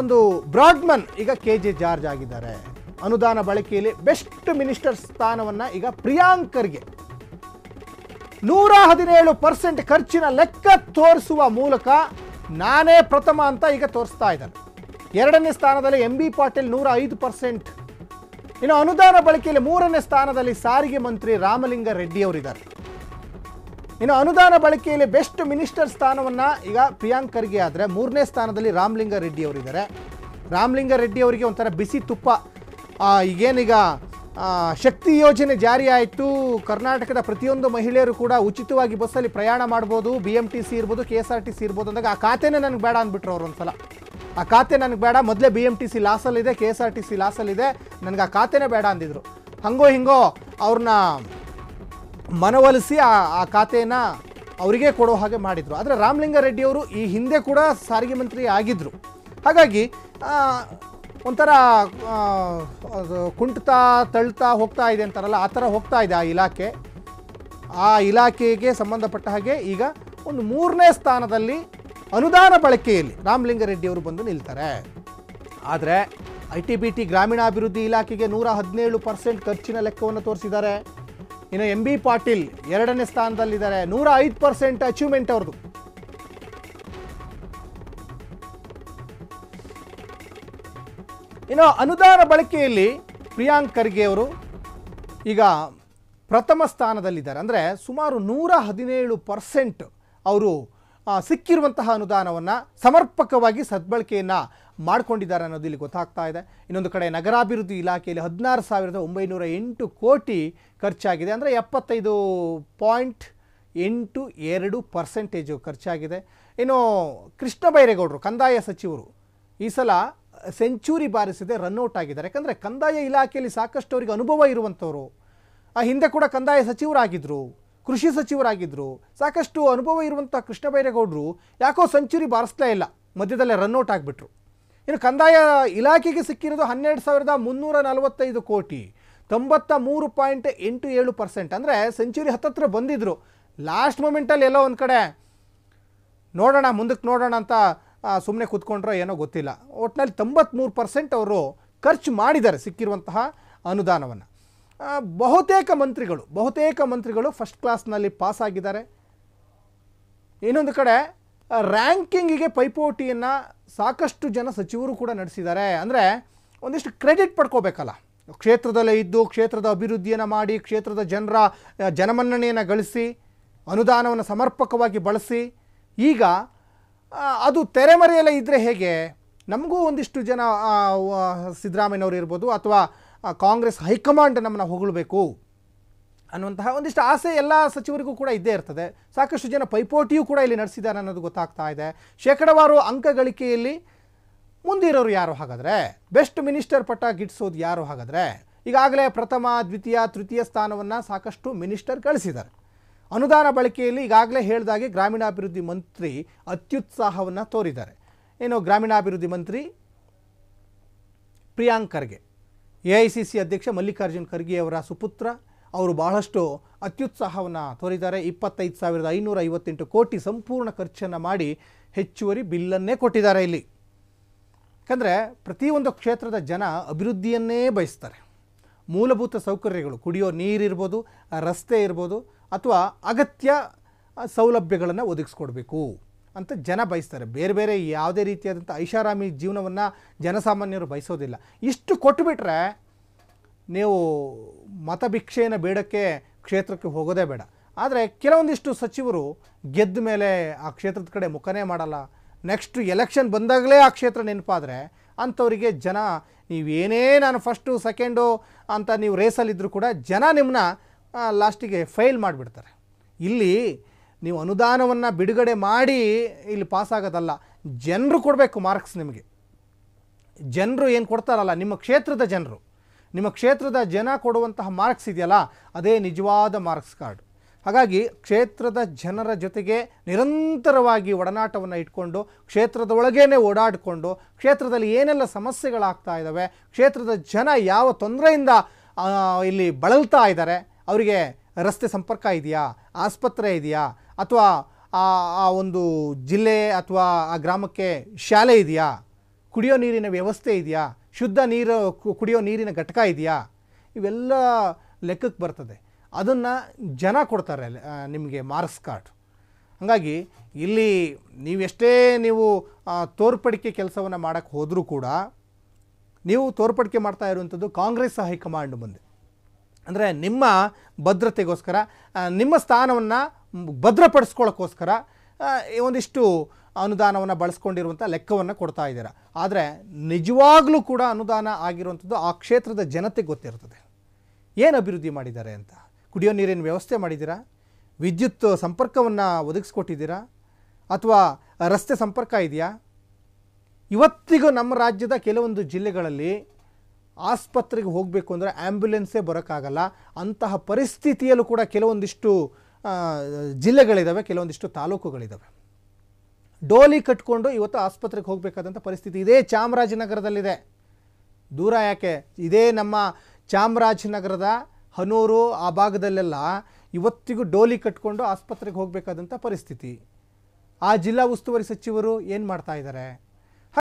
ಒಂದು ಬ್ರಾಡ್ಮನ್ ಈಗ K J George ಆಗಿದ್ದಾರೆ ಅನುದಾನ ಬಳಕೆಯಲ್ಲಿ ಬೆಸ್ಟ್ ಮಿನಿಸ್ಟರ್ ಸ್ಥಾನವನ್ನು ಈಗ ಪ್ರಿಯಾಂಕರ್ಗೆ ನೂರ ಹದಿನೇಳು ಪರ್ಸೆಂಟ್ ಖರ್ಚಿನ ಲೆಕ್ಕ ತೋರಿಸುವ ಮೂಲಕ ನಾನೇ ಪ್ರಥಮ ಅಂತ ಈಗ ತೋರಿಸ್ತಾ ಇದ್ದಾನೆ ಎರಡನೇ ಸ್ಥಾನದಲ್ಲಿ ಎಂ ಬಿ ಪಾಟೀಲ್ ನೂರ ಐದು ಪರ್ಸೆಂಟ್ ಇನ್ನು ಅನುದಾನ ಬಳಕೆಯಲ್ಲಿ ಮೂರನೇ ಸ್ಥಾನದಲ್ಲಿ ಸಾರಿಗೆ ಮಂತ್ರಿ ರಾಮಲಿಂಗ ರೆಡ್ಡಿ ಅವರಿದ್ದಾರೆ ಇನ್ನು ಅನುದಾನ ಬಳಕೆಯಲ್ಲಿ ಬೆಸ್ಟ್ ಮಿನಿಸ್ಟರ್ ಸ್ಥಾನವನ್ನು ಈಗ ಪ್ರಿಯಾಂಕ್ ಖರ್ಗೆ ಆದರೆ ಮೂರನೇ ಸ್ಥಾನದಲ್ಲಿ ರಾಮಲಿಂಗ ರೆಡ್ಡಿ ಅವರಿದ್ದಾರೆ ರಾಮಲಿಂಗ ರೆಡ್ಡಿ ಅವರಿಗೆ ಒಂಥರ ಬಿಸಿ ತುಪ್ಪ ಈಗೇನೀಗ ಶಕ್ತಿ ಯೋಜನೆ ಜಾರಿ ಆಯಿತು ಕರ್ನಾಟಕದ ಪ್ರತಿಯೊಂದು ಮಹಿಳೆಯರು ಕೂಡ ಉಚಿತವಾಗಿ ಬಸ್ಸಲ್ಲಿ ಪ್ರಯಾಣ ಮಾಡ್ಬೋದು ಬಿ ಎಮ್ ಟಿ ಸಿ ಇರ್ಬೋದು K S R T C ಇರ್ಬೋದು ಅಂದಾಗ ಆ ಖಾತೆನೇ ನನಗೆ ಬೇಡ ಅಂದ್ಬಿಟ್ರು ಅವ್ರು ಸಲ ಆ ಖಾತೆ ನನಗೆ ಬೇಡ ಮೊದಲೇ ಬಿ ಎಮ್ ಟಿ ಸಿ ಲಾಸಲ್ಲಿದೆ K S R T C ಲಾಸಲ್ಲಿದೆ ನನಗೆ ಆ ಖಾತೆನೇ ಬೇಡ ಅಂದಿದ್ರು ಹಂಗೋ ಹಿಂಗೋ ಅವ್ರನ್ನ ಮನವೊಲಿಸಿ ಆ ಖಾತೆಯನ್ನ ಅವರಿಗೆ ಕೊಡೋ ಹಾಗೆ ಮಾಡಿದರು ಆದರೆ ಅವರು ಈ ಹಿಂದೆ ಕೂಡ ಸಾರಿಗೆ ಮಂತ್ರಿ ಆಗಿದ್ದರು ಹಾಗಾಗಿ ಒಂಥರ ಕುಂಟ್ತಾ ತಳ್ತಾ ಹೋಗ್ತಾ ಇದೆ ಅಂತಾರಲ್ಲ ಆ ಥರ ಹೋಗ್ತಾ ಇದೆ ಆ ಇಲಾಖೆ ಆ ಇಲಾಖೆಗೆ ಸಂಬಂಧಪಟ್ಟ ಹಾಗೆ ಈಗ ಒಂದು ಮೂರನೇ ಸ್ಥಾನದಲ್ಲಿ ಅನುದಾನ ಬಳಕೆಯಲ್ಲಿ ಅವರು ಬಂದು ನಿಲ್ತಾರೆ ಆದರೆ ಐ ಟಿ ಬಿ ಟಿ ಗ್ರಾಮೀಣಾಭಿವೃದ್ಧಿ ಇಲಾಖೆಗೆ ನೂರ ಹದಿನೇಳು ಪರ್ಸೆಂಟ್ ಖರ್ಚಿನ ಲೆಕ್ಕವನ್ನು ತೋರಿಸಿದ್ದಾರೆ ಇನ್ನು ಎಂ ಬಿ ಪಾಟೀಲ್ ಎರಡನೇ ಸ್ಥಾನದಲ್ಲಿದ್ದಾರೆ ನೂರ ಐದು ಪರ್ಸೆಂಟ್ ಅಚೀವ್ಮೆಂಟ್ ಅವ್ರದ್ದು ಇನ್ನು ಅನುದಾನ ಬಳಕೆಯಲ್ಲಿ ಪ್ರಿಯಾಂಕ್ ಖರ್ಗೆ ಅವರು ಈಗ ಪ್ರಥಮ ಸ್ಥಾನದಲ್ಲಿದ್ದಾರೆ ಅಂದರೆ ಸುಮಾರು ನೂರ ಹದಿನೇಳು ಪರ್ಸೆಂಟ್ ಅವರು ಸಿಕ್ಕಿರುವಂತಹ ಅನುದಾನವನ್ನು ಸಮರ್ಪಕವಾಗಿ ಸದ್ಬಳಕೆಯನ್ನು ಮಾಡಿಕೊಂಡಿದ್ದಾರೆ ಅನ್ನೋದು ಇಲ್ಲಿ ಗೊತ್ತಾಗ್ತಾ ಇದೆ ಇನ್ನೊಂದು ಕಡೆ ನಗರಾಭಿವೃದ್ಧಿ ಇಲಾಖೆಯಲ್ಲಿ ಹದಿನಾರು ಸಾವಿರದ ಒಂಬೈನೂರ ಎಂಟು ಕೋಟಿ ಖರ್ಚಾಗಿದೆ ಅಂದರೆ ಎಪ್ಪತ್ತೈದು ಪಾಯಿಂಟ್ ಎಂಟು ಎರಡು ಪರ್ಸೆಂಟೇಜು ಖರ್ಚಾಗಿದೆ ಇನ್ನು ಕೃಷ್ಣ ಬೈರೇಗೌಡರು ಕಂದಾಯ ಸಚಿವರು ಈ ಸಲ ಸೆಂಚುರಿ ಬಾರಿಸಿದೆ ರನ್ಔಟ್ ಆಗಿದ್ದಾರೆ ಯಾಕಂದರೆ ಕಂದಾಯ ಇಲಾಖೆಯಲ್ಲಿ ಸಾಕಷ್ಟು ಅವರಿಗೆ ಅನುಭವ ಇರುವಂಥವ್ರು ಆ ಹಿಂದೆ ಕೂಡ ಕಂದಾಯ ಸಚಿವರಾಗಿದ್ದರು ಕೃಷಿ ಸಚಿವರಾಗಿದ್ದರು ಸಾಕಷ್ಟು ಅನುಭವ ಇರುವಂಥ ಕೃಷ್ಣ ಬೈರೇಗೌಡರು ಯಾಕೋ ಸೆಂಚುರಿ ಬಾರಿಸ್ಲೇ ಇಲ್ಲ ಮಧ್ಯದಲ್ಲೇ ರನ್ಔಟ್ ಆಗಿಬಿಟ್ರು ಇನ್ನು ಕಂದಾಯ ಇಲಾಖೆಗೆ ಸಿಕ್ಕಿರೋದು ಹನ್ನೆರಡು ಸಾವಿರದ ಮುನ್ನೂರ ನಲವತ್ತೈದು ಕೋಟಿ ತೊಂಬತ್ತ ಮೂರು ಪಾಯಿಂಟ್ ಎಂಟು ಏಳು ಪರ್ಸೆಂಟ್ ಅಂದರೆ ಸೆಂಚುರಿ ಹತ್ತತ್ರ ಬಂದಿದ್ದರು ಲಾಸ್ಟ್ ಮೂಮೆಂಟಲ್ಲಿ ಎಲ್ಲೋ ಒಂದು ಕಡೆ ನೋಡೋಣ ಮುಂದಕ್ಕೆ ನೋಡೋಣ ಅಂತ ಸುಮ್ಮನೆ ಕೂತ್ಕೊಂಡ್ರೋ ಏನೋ ಗೊತ್ತಿಲ್ಲ ಒಟ್ಟಿನಲ್ಲಿ ತೊಂಬತ್ತ್ಮೂರು ಪರ್ಸೆಂಟ್ ಅವರು ಖರ್ಚು ಮಾಡಿದ್ದಾರೆ ಸಿಕ್ಕಿರುವಂತಹ ಅನುದಾನವನ್ನು ಬಹುತೇಕ ಮಂತ್ರಿಗಳು ಬಹುತೇಕ ಮಂತ್ರಿಗಳು ಫಸ್ಟ್ ಕ್ಲಾಸ್ನಲ್ಲಿ ಪಾಸ್ ಆಗಿದ್ದಾರೆ ಇನ್ನೊಂದು ಕಡೆ ರ್ಯಾಂಕಿಂಗಿಗೆ ಪೈಪೋಟಿಯನ್ನು ಸಾಕಷ್ಟು ಜನ ಸಚಿವರು ಕೂಡ ನಡೆಸಿದ್ದಾರೆ ಅಂದರೆ ಒಂದಿಷ್ಟು ಕ್ರೆಡಿಟ್ ಪಡ್ಕೋಬೇಕಲ್ಲ ಕ್ಷೇತ್ರದಲ್ಲೇ ಇದ್ದು ಕ್ಷೇತ್ರದ ಅಭಿವೃದ್ಧಿಯನ್ನು ಮಾಡಿ ಕ್ಷೇತ್ರದ ಜನರ ಜನಮನ್ನಣೆಯನ್ನು ಗಳಿಸಿ ಅನುದಾನವನ್ನು ಸಮರ್ಪಕವಾಗಿ ಬಳಸಿ ಈಗ ಅದು ತೆರೆಮರೆಯಲ್ಲೇ ಇದ್ದರೆ ಹೇಗೆ ನಮಗೂ ಒಂದಿಷ್ಟು ಜನ ಸಿದ್ದರಾಮಯ್ಯನವರು ಇರ್ಬೋದು ಅಥವಾ ಕಾಂಗ್ರೆಸ್ ಹೈಕಮಾಂಡ್ ನಮ್ಮನ್ನು ಹೊಗಳಬೇಕು ಅನ್ನುವಂತಹ ಒಂದಿಷ್ಟು ಆಸೆ ಎಲ್ಲ ಸಚಿವರಿಗೂ ಕೂಡ ಇದ್ದೇ ಇರ್ತದೆ ಸಾಕಷ್ಟು ಜನ ಪೈಪೋಟಿಯೂ ಕೂಡ ಇಲ್ಲಿ ನಡೆಸಿದ್ದಾರೆ ಅನ್ನೋದು ಗೊತ್ತಾಗ್ತಾ ಇದೆ ಶೇಕಡವಾರು ಅಂಕ ಗಳಿಕೆಯಲ್ಲಿ ಮುಂದಿರೋರು ಯಾರು ಹಾಗಾದರೆ ಬೆಸ್ಟ್ ಮಿನಿಸ್ಟರ್ ಪಟ್ಟ ಗಿಟ್ಸೋದು ಯಾರು ಹಾಗಾದರೆ ಈಗಾಗಲೇ ಪ್ರಥಮ ದ್ವಿತೀಯ ತೃತೀಯ ಸ್ಥಾನವನ್ನು ಸಾಕಷ್ಟು ಮಿನಿಸ್ಟರ್ ಗಳಿಸಿದ್ದಾರೆ ಅನುದಾನ ಬಳಕೆಯಲ್ಲಿ ಈಗಾಗಲೇ ಹೇಳಿದಾಗೆ ಗ್ರಾಮೀಣಾಭಿವೃದ್ಧಿ ಮಂತ್ರಿ ಅತ್ಯುತ್ಸಾಹವನ್ನು ತೋರಿದ್ದಾರೆ ಏನು ಗ್ರಾಮೀಣಾಭಿವೃದ್ಧಿ ಮಂತ್ರಿ ಪ್ರಿಯಾಂಕರ್ಗೆ ಎ ಐ ಸಿ ಸಿ ಅಧ್ಯಕ್ಷ ಮಲ್ಲಿಕಾರ್ಜುನ್ ಅವರ ಸುಪುತ್ರ ಅವರು ಬಹಳಷ್ಟು ಅತ್ಯುತ್ಸಾಹವನ್ನು ತೋರಿದ್ದಾರೆ ಇಪ್ಪತ್ತೈದು ಸಾವಿರದ ಐನೂರ ಐವತ್ತೆಂಟು ಕೋಟಿ ಸಂಪೂರ್ಣ ಖರ್ಚನ್ನು ಮಾಡಿ ಹೆಚ್ಚುವರಿ ಬಿಲ್ಲನ್ನೇ ಕೊಟ್ಟಿದ್ದಾರೆ ಇಲ್ಲಿ ಯಾಕಂದರೆ ಪ್ರತಿಯೊಂದು ಕ್ಷೇತ್ರದ ಜನ ಅಭಿವೃದ್ಧಿಯನ್ನೇ ಬಯಸ್ತಾರೆ ಮೂಲಭೂತ ಸೌಕರ್ಯಗಳು ಕುಡಿಯೋ ನೀರಿರ್ಬೋದು ರಸ್ತೆ ಇರ್ಬೋದು ಅಥವಾ ಅಗತ್ಯ ಸೌಲಭ್ಯಗಳನ್ನು ಒದಗಿಸ್ಕೊಡ್ಬೇಕು ಅಂತ ಜನ ಬಯಸ್ತಾರೆ ಬೇರೆ ಬೇರೆ ಯಾವುದೇ ರೀತಿಯಾದಂಥ ಐಷಾರಾಮಿ ಜೀವನವನ್ನು ಜನಸಾಮಾನ್ಯರು ಬಯಸೋದಿಲ್ಲ ಇಷ್ಟು ಕೊಟ್ಟುಬಿಟ್ರೆ ನೀವು ಮತಭಿಕ್ಷೆನ ಬೇಡಕ್ಕೆ ಕ್ಷೇತ್ರಕ್ಕೆ ಹೋಗೋದೇ ಬೇಡ ಆದರೆ ಕೆಲವೊಂದಿಷ್ಟು ಸಚಿವರು ಗೆದ್ದ ಮೇಲೆ ಆ ಕ್ಷೇತ್ರದ ಕಡೆ ಮುಖನೇ ಮಾಡಲ್ಲ ನೆಕ್ಸ್ಟ್ ಎಲೆಕ್ಷನ್ ಬಂದಾಗಲೇ ಆ ಕ್ಷೇತ್ರ ನೆನಪಾದರೆ ಅಂಥವರಿಗೆ ಜನ ನೀವೇನೇ ನಾನು ಫಸ್ಟು ಸೆಕೆಂಡು ಅಂತ ನೀವು ರೇಸಲ್ಲಿದ್ದರೂ ಕೂಡ ಜನ ನಿಮ್ಮನ್ನ ಲಾಸ್ಟಿಗೆ ಫೈಲ್ ಮಾಡಿಬಿಡ್ತಾರೆ ಇಲ್ಲಿ ನೀವು ಅನುದಾನವನ್ನು ಬಿಡುಗಡೆ ಮಾಡಿ ಇಲ್ಲಿ ಪಾಸಾಗೋದಲ್ಲ ಜನರು ಕೊಡಬೇಕು ಮಾರ್ಕ್ಸ್ ನಿಮಗೆ ಜನರು ಏನು ಕೊಡ್ತಾರಲ್ಲ ನಿಮ್ಮ ಕ್ಷೇತ್ರದ ಜನರು ನಿಮ್ಮ ಕ್ಷೇತ್ರದ ಜನ ಕೊಡುವಂತಹ ಮಾರ್ಕ್ಸ್ ಇದೆಯಲ್ಲ ಅದೇ ನಿಜವಾದ ಮಾರ್ಕ್ಸ್ ಕಾರ್ಡ್ ಹಾಗಾಗಿ ಕ್ಷೇತ್ರದ ಜನರ ಜೊತೆಗೆ ನಿರಂತರವಾಗಿ ಒಡನಾಟವನ್ನು ಇಟ್ಕೊಂಡು ಕ್ಷೇತ್ರದ ಒಳಗೇನೆ ಓಡಾಡಿಕೊಂಡು ಕ್ಷೇತ್ರದಲ್ಲಿ ಏನೆಲ್ಲ ಸಮಸ್ಯೆಗಳಾಗ್ತಾ ಇದ್ದಾವೆ ಕ್ಷೇತ್ರದ ಜನ ಯಾವ ತೊಂದರೆಯಿಂದ ಇಲ್ಲಿ ಬಳಲ್ತಾ ಇದ್ದಾರೆ ಅವರಿಗೆ ರಸ್ತೆ ಸಂಪರ್ಕ ಇದೆಯಾ ಆಸ್ಪತ್ರೆ ಇದೆಯಾ ಅಥವಾ ಆ ಒಂದು ಜಿಲ್ಲೆ ಅಥವಾ ಆ ಗ್ರಾಮಕ್ಕೆ ಶಾಲೆ ಇದೆಯಾ ಕುಡಿಯೋ ನೀರಿನ ವ್ಯವಸ್ಥೆ ಇದೆಯಾ ಶುದ್ಧ ನೀರು ಕುಡಿಯೋ ನೀರಿನ ಘಟಕ ಇದೆಯಾ ಇವೆಲ್ಲ ಲೆಕ್ಕಕ್ಕೆ ಬರ್ತದೆ ಅದನ್ನು ಜನ ಕೊಡ್ತಾರೆ ನಿಮಗೆ ಮಾರ್ಕ್ಸ್ ಕಾರ್ಡ್ ಹಾಗಾಗಿ ಇಲ್ಲಿ ನೀವೆಷ್ಟೇ ನೀವು ತೋರ್ಪಡಿಕೆ ಕೆಲಸವನ್ನು ಮಾಡೋಕ್ಕೆ ಹೋದರೂ ಕೂಡ ನೀವು ತೋರ್ಪಡಿಕೆ ಮಾಡ್ತಾ ಇರುವಂಥದ್ದು ಕಾಂಗ್ರೆಸ್ ಹೈಕಮಾಂಡ್ ಮುಂದೆ ಅಂದರೆ ನಿಮ್ಮ ಭದ್ರತೆಗೋಸ್ಕರ ನಿಮ್ಮ ಸ್ಥಾನವನ್ನು ಭದ್ರಪಡಿಸ್ಕೊಳ್ಳೋಕ್ಕೋಸ್ಕರ ಒಂದಿಷ್ಟು ಅನುದಾನವನ್ನು ಬಳಸ್ಕೊಂಡಿರುವಂಥ ಲೆಕ್ಕವನ್ನು ಕೊಡ್ತಾ ಇದ್ದೀರಾ ಆದರೆ ನಿಜವಾಗಲೂ ಕೂಡ ಅನುದಾನ ಆಗಿರುವಂಥದ್ದು ಆ ಕ್ಷೇತ್ರದ ಜನತೆಗೆ ಗೊತ್ತಿರ್ತದೆ ಏನು ಅಭಿವೃದ್ಧಿ ಮಾಡಿದ್ದಾರೆ ಅಂತ ಕುಡಿಯೋ ನೀರಿನ ವ್ಯವಸ್ಥೆ ಮಾಡಿದ್ದೀರಾ ವಿದ್ಯುತ್ ಸಂಪರ್ಕವನ್ನು ಒದಗಿಸ್ಕೊಟ್ಟಿದ್ದೀರಾ ಅಥವಾ ರಸ್ತೆ ಸಂಪರ್ಕ ಇದೆಯಾ ಇವತ್ತಿಗೂ ನಮ್ಮ ರಾಜ್ಯದ ಕೆಲವೊಂದು ಜಿಲ್ಲೆಗಳಲ್ಲಿ ಆಸ್ಪತ್ರೆಗೆ ಹೋಗಬೇಕು ಅಂದರೆ ಆ್ಯಂಬುಲೆನ್ಸೇ ಬರೋಕ್ಕಾಗಲ್ಲ ಅಂತಹ ಪರಿಸ್ಥಿತಿಯಲ್ಲೂ ಕೂಡ ಕೆಲವೊಂದಿಷ್ಟು ಜಿಲ್ಲೆಗಳಿದ್ದಾವೆ ಕೆಲವೊಂದಿಷ್ಟು ತಾಲೂಕುಗಳಿದ್ದಾವೆ ಡೋಲಿ ಕಟ್ಕೊಂಡು ಇವತ್ತು ಆಸ್ಪತ್ರೆಗೆ ಹೋಗಬೇಕಾದಂಥ ಪರಿಸ್ಥಿತಿ ಇದೇ ಚಾಮರಾಜನಗರದಲ್ಲಿದೆ ದೂರ ಯಾಕೆ ಇದೇ ನಮ್ಮ ಚಾಮರಾಜನಗರದ ಹನೂರು ಆ ಭಾಗದಲ್ಲೆಲ್ಲ ಇವತ್ತಿಗೂ ಡೋಲಿ ಕಟ್ಕೊಂಡು ಆಸ್ಪತ್ರೆಗೆ ಹೋಗಬೇಕಾದಂಥ ಪರಿಸ್ಥಿತಿ ಆ ಜಿಲ್ಲಾ ಉಸ್ತುವಾರಿ ಸಚಿವರು ಏನು ಮಾಡ್ತಾ ಇದ್ದಾರೆ